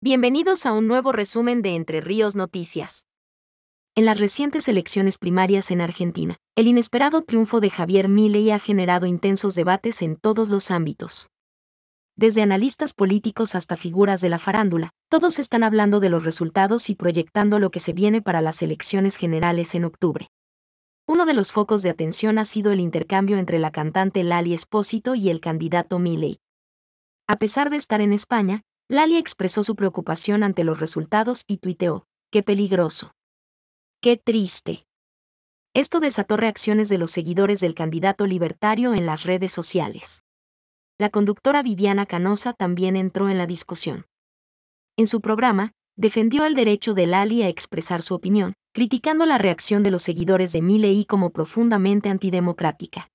Bienvenidos a un nuevo resumen de Entre Ríos Noticias. En las recientes elecciones primarias en Argentina, el inesperado triunfo de Javier Milley ha generado intensos debates en todos los ámbitos. Desde analistas políticos hasta figuras de la farándula, todos están hablando de los resultados y proyectando lo que se viene para las elecciones generales en octubre. Uno de los focos de atención ha sido el intercambio entre la cantante Lali Espósito y el candidato Milley. A pesar de estar en España, Lali expresó su preocupación ante los resultados y tuiteó, ¡qué peligroso! ¡Qué triste! Esto desató reacciones de los seguidores del candidato libertario en las redes sociales. La conductora Viviana Canosa también entró en la discusión. En su programa, defendió el derecho de Lali a expresar su opinión, criticando la reacción de los seguidores de Milei como profundamente antidemocrática.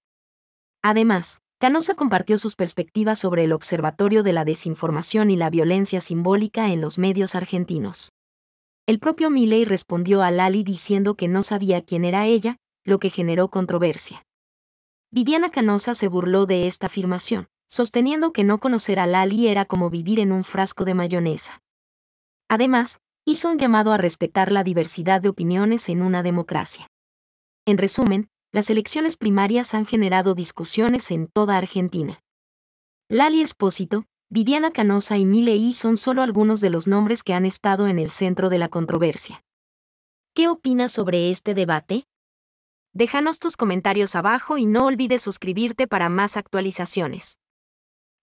Además, Canosa compartió sus perspectivas sobre el Observatorio de la Desinformación y la Violencia Simbólica en los medios argentinos. El propio Milley respondió a Lali diciendo que no sabía quién era ella, lo que generó controversia. Viviana Canosa se burló de esta afirmación, sosteniendo que no conocer a Lali era como vivir en un frasco de mayonesa. Además, hizo un llamado a respetar la diversidad de opiniones en una democracia. En resumen, las elecciones primarias han generado discusiones en toda Argentina. Lali Espósito, Viviana Canosa y Milei son solo algunos de los nombres que han estado en el centro de la controversia. ¿Qué opinas sobre este debate? Déjanos tus comentarios abajo y no olvides suscribirte para más actualizaciones.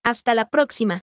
Hasta la próxima.